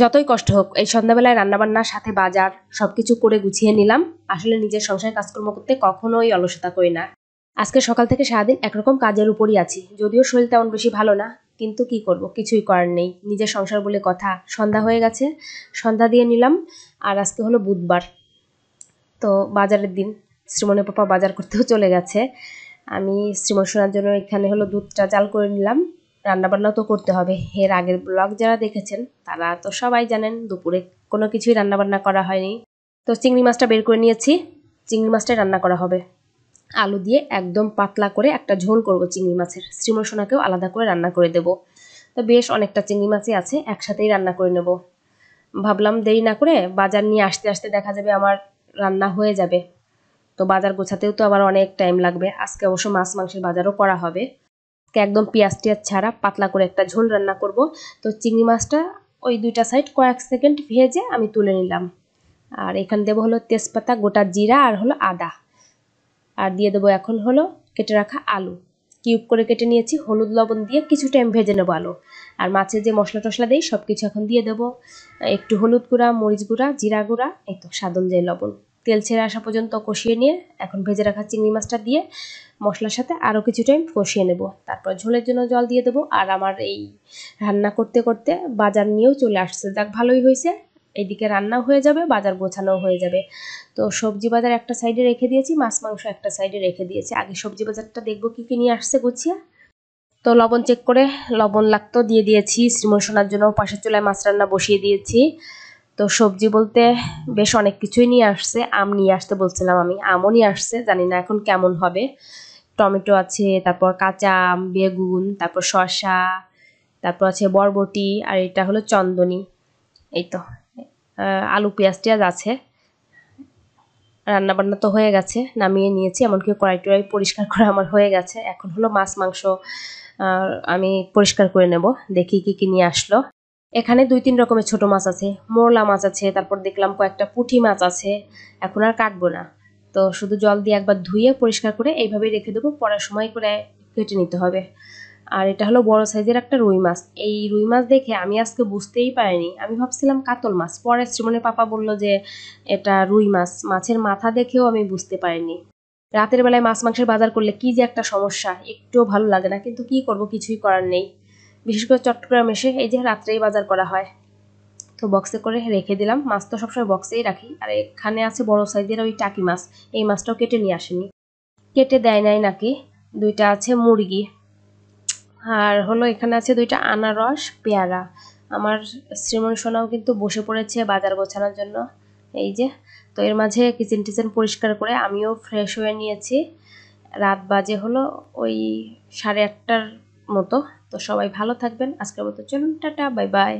যতই কষ্ট হোক এই সন্ধ্যাবেলায় রান্নাবান্নার সাথে বাজার সবকিছু করে গুছিয়ে নিলাম আসলে নিজের সংসার কাজকর্ম করতে কখনোই অলসতা করি না আজকে সকাল থেকে সারাদিন একরকম কাজের উপরই আছি যদিও শরীর তেমন বেশি ভালো না কিন্তু কি করব কিছুই করার নেই নিজের সংসার বলে কথা সন্ধ্যা হয়ে গেছে সন্ধ্যা দিয়ে নিলাম আর আজকে হলো বুধবার তো বাজারের দিন শ্রীমনের পাপা বাজার করতেও চলে গেছে আমি শ্রীমন শোনার জন্য এখানে হলো দুধটা চাল করে নিলাম রান্নাবান্না তো করতে হবে এর আগের ব্লগ যারা দেখেছেন তারা তো সবাই জানেন দুপুরে কোনো কিছুই রান্নাবান্না করা হয়নি তো চিংড়ি মাছটা বের করে নিয়েছি চিংড়ি মাছটাই রান্না করা হবে আলু দিয়ে একদম পাতলা করে একটা ঝোল করব চিংড়ি মাছের শ্রীমসোনাকেও আলাদা করে রান্না করে দেব তো বেশ অনেকটা চিংড়ি মাছই আছে একসাথেই রান্না করে নেব ভাবলাম দেরি না করে বাজার নিয়ে আসতে আসতে দেখা যাবে আমার রান্না হয়ে যাবে তো বাজার গোছাতেও তো আবার অনেক টাইম লাগবে আজকে অবশ্য মাছ মাংসের বাজারও করা হবে আজকে একদম পেঁয়াজ টিয়াজ ছাড়া পাতলা করে একটা ঝোল রান্না করব তো চিংড়ি মাছটা ওই দুইটা সাইড কয়েক সেকেন্ড ভেজে আমি তুলে নিলাম আর এখান দেবো হলো তেজপাতা গোটা জিরা আর হলো আদা আর দিয়ে দেবো এখন হলো কেটে রাখা আলু কিউব করে কেটে নিয়েছি হলুদ লবণ দিয়ে কিছু টাইম ভেজে নেবো আলু আর মাছে যে মশলা টশলা দিই সব কিছু এখন দিয়ে দেবো একটু হলুদ গুঁড়া মরিচ গুঁড়া জিরা গুঁড়া এই তো স্বাদ যে লবণ তেল ছেড়ে আসা পর্যন্ত কষিয়ে নিয়ে এখন ভেজে রাখা চিংড়ি মাছটা দিয়ে মশলার সাথে আরও কিছু টাইম কষিয়ে নেব তারপর ঝোলের জন্য জল দিয়ে দেবো আর আমার এই রান্না করতে করতে বাজার নিয়েও চলে আসছে যাক ভালোই হয়েছে এদিকে রান্না হয়ে যাবে বাজার গোছানো হয়ে যাবে তো সবজি বাজার একটা সাইডে রেখে দিয়েছি মাছ মাংস একটা সাইডে রেখে দিয়েছি আগে সবজি বাজারটা দেখবো কী কী নিয়ে আসছে গুছিয়ে তো লবণ চেক করে লবণ লাগতো দিয়ে দিয়েছি শ্রীমসোনার জন্য পাশের চুলায় মাছ রান্না বসিয়ে দিয়েছি তো সবজি বলতে বেশ অনেক কিছুই নিয়ে আসছে আম নিয়ে আসতে বলছিলাম আমি আমও নিয়ে আসছে জানি না এখন কেমন হবে টমেটো আছে তারপর কাঁচা আম বেগুন তারপর শসা তারপর আছে বরবটি আর এটা হলো চন্দনী এই তো আলু পেঁয়াজ টিয়াজ আছে রান্নাবান্না তো হয়ে গেছে নামিয়ে নিয়েছি এমনকি কড়াই টড়াই পরিষ্কার করা আমার হয়ে গেছে এখন হলো মাছ মাংস আমি পরিষ্কার করে নেব দেখি কি কি নিয়ে আসলো এখানে দুই তিন রকমের ছোট মাছ আছে মোরলা মাছ আছে তারপর দেখলাম কয়েকটা পুঁটি মাছ আছে এখন আর কাটবো না তো শুধু জল দিয়ে একবার ধুয়ে পরিষ্কার করে এইভাবেই রেখে দেবো পরের সময় করে কেটে নিতে হবে আর এটা হলো বড় সাইজের একটা রুই মাছ এই রুই মাছ দেখে আমি আজকে বুঝতেই পারিনি আমি ভাবছিলাম কাতল মাছ পরে শ্রীমনে পাপা বলল যে এটা রুই মাছ মাছের মাথা দেখেও আমি বুঝতে পারিনি রাতের বেলায় মাছ মাংসের বাজার করলে কি যে একটা সমস্যা একটুও ভালো লাগে না কিন্তু কি করব কিছুই করার নেই বিশেষ করে চট্টগ্রাম এসে এই যে রাত্রেই বাজার করা হয় তো বক্সে করে রেখে দিলাম মাছ তো সবসময় বক্সেই রাখি আর এখানে আছে বড় সাইজের ওই টাকি মাছ এই মাছটাও কেটে নিয়ে আসেনি কেটে দেয় নাই নাকি দুইটা আছে মুরগি আর হলো এখানে আছে দুইটা আনারস পেয়ারা আমার শ্রীমন সোনাও কিন্তু বসে পড়েছে বাজার গোছানোর জন্য এই যে তো এর মাঝে কিচেন টিচেন পরিষ্কার করে আমিও ফ্রেশ হয়ে নিয়েছি রাত বাজে হলো ওই সাড়ে আটটার মতো তো সবাই ভালো থাকবেন আজকের মতো চলুন টাটা বাই বাই